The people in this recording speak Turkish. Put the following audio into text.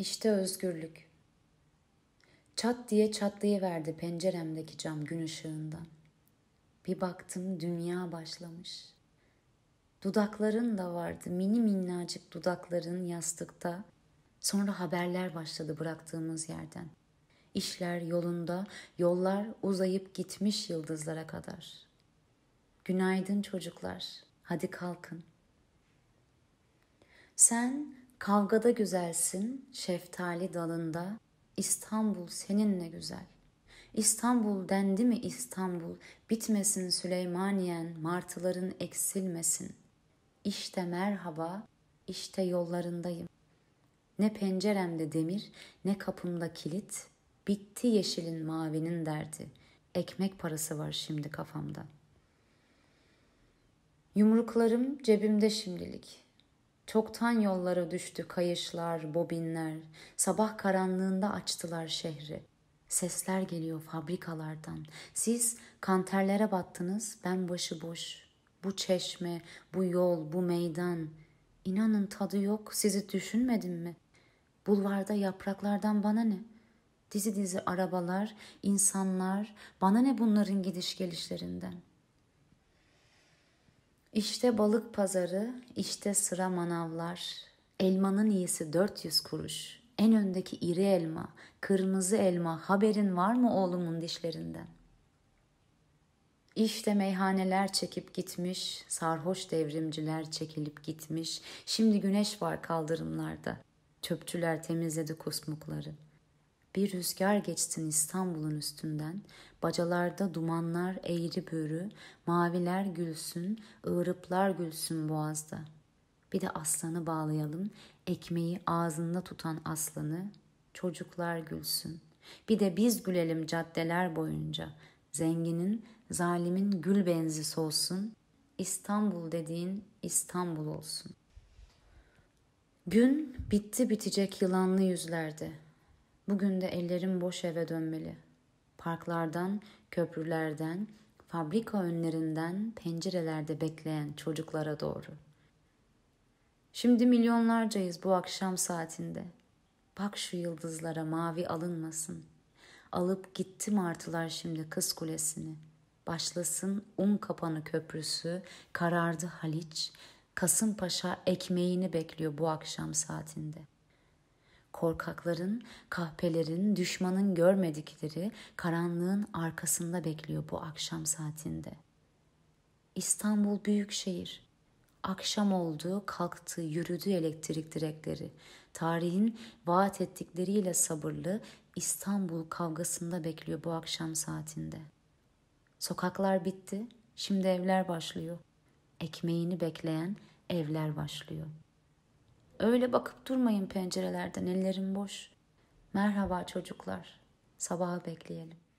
İşte özgürlük. Çat diye çatlayıverdi penceremdeki cam gün ışığından. Bir baktım dünya başlamış. Dudakların da vardı, mini minnacık dudakların yastıkta. Sonra haberler başladı bıraktığımız yerden. İşler yolunda, yollar uzayıp gitmiş yıldızlara kadar. Günaydın çocuklar, hadi kalkın. Sen Kavgada güzelsin, şeftali dalında, İstanbul seninle güzel. İstanbul dendi mi İstanbul, bitmesin Süleymaniyen, martıların eksilmesin. İşte merhaba, işte yollarındayım. Ne penceremde demir, ne kapımda kilit, bitti yeşilin mavinin derdi. Ekmek parası var şimdi kafamda. Yumruklarım cebimde şimdilik. Çoktan yollara düştü kayışlar, bobinler. Sabah karanlığında açtılar şehri. Sesler geliyor fabrikalardan. Siz kanterlere battınız, ben başıboş. Bu çeşme, bu yol, bu meydan. İnanın tadı yok, sizi düşünmedim mi? Bulvarda yapraklardan bana ne? Dizi dizi arabalar, insanlar, bana ne bunların gidiş gelişlerinden?'' İşte balık pazarı, işte sıra manavlar. Elmanın iyisi 400 kuruş. En öndeki iri elma, kırmızı elma haberin var mı oğlumun dişlerinden? İşte meyhaneler çekip gitmiş, sarhoş devrimciler çekilip gitmiş. Şimdi güneş var kaldırımlarda. Çöpçüler temizledi kusmukları.'' Bir rüzgar geçsin İstanbul'un üstünden, bacalarda dumanlar eğri bürü, maviler gülsün, ığırıplar gülsün boğazda. Bir de aslanı bağlayalım, ekmeği ağzında tutan aslanı, çocuklar gülsün. Bir de biz gülelim caddeler boyunca, zenginin, zalimin gül benzisi olsun, İstanbul dediğin İstanbul olsun. Gün bitti bitecek yılanlı yüzlerde.'' Bugün de ellerim boş eve dönmeli. Parklardan, köprülerden, fabrika önlerinden pencerelerde bekleyen çocuklara doğru. Şimdi milyonlarcayız bu akşam saatinde. Bak şu yıldızlara mavi alınmasın. Alıp gitti martılar şimdi kız kulesini. Başlasın un kapanı köprüsü, karardı Haliç. Kasımpaşa ekmeğini bekliyor bu akşam saatinde.'' Korkakların, kahpelerin, düşmanın görmedikleri karanlığın arkasında bekliyor bu akşam saatinde. İstanbul büyük şehir. Akşam oldu, kalktı, yürüdü elektrik direkleri. Tarihin vaat ettikleriyle sabırlı İstanbul kavgasında bekliyor bu akşam saatinde. Sokaklar bitti, şimdi evler başlıyor. Ekmeğini bekleyen evler başlıyor.'' Öyle bakıp durmayın pencerelerden ellerim boş. Merhaba çocuklar. sabahı bekleyelim.